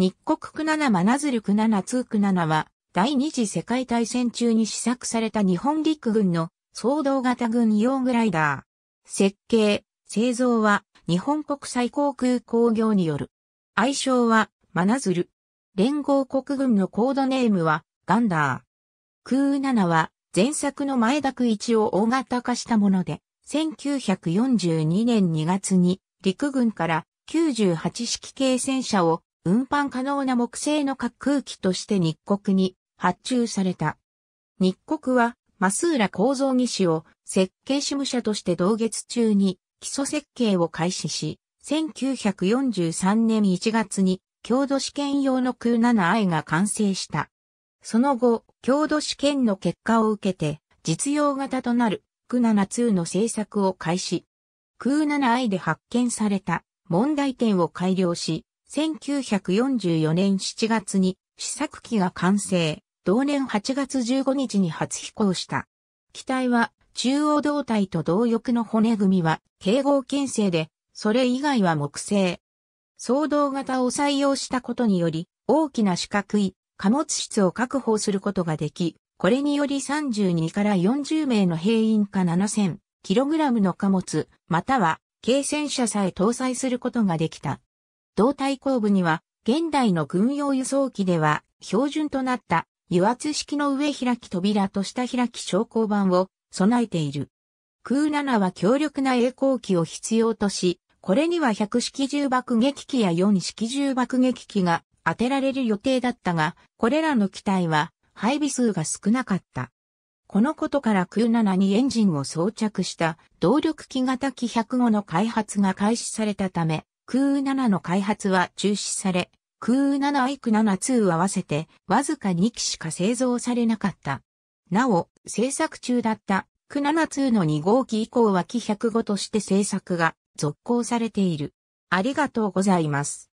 日国区7真鶴区7通区7は、第二次世界大戦中に試作された日本陸軍の総動型軍用グライダー。設計、製造は日本国際航空工業による。愛称は、真鶴。連合国軍のコードネームは、ガンダー。空7は、前作の前田区一を大型化したもので、1942年2月に陸軍から98式系戦車を運搬可能な木製の滑空機として日国に発注された。日国は、増浦構造技師を設計事務者として同月中に基礎設計を開始し、1943年1月に郷土試験用の空 7i が完成した。その後、郷土試験の結果を受けて、実用型となる空7-2の製作を開始。空 7i で発見された問題点を改良し、1944年7月に試作機が完成、同年8月15日に初飛行した。機体は中央胴体と同翼の骨組みは軽合建成で、それ以外は木製。総動型を採用したことにより、大きな四角い貨物室を確保することができ、これにより32から40名の兵員か 7000kg の貨物、または軽戦車さえ搭載することができた。胴体後部には、現代の軍用輸送機では標準となった油圧式の上開き扉と下開き昇降板を備えている。空7は強力な栄光機を必要とし、これには100式重爆撃機や4式重爆撃機が当てられる予定だったが、これらの機体は配備数が少なかった。このことから空7にエンジンを装着した動力機型機105の開発が開始されたため、空7の開発は中止され、空7イク7-2合わせてわずか2機しか製造されなかった。なお、製作中だったク7-2の2号機以降は機105として製作が続行されている。ありがとうございます。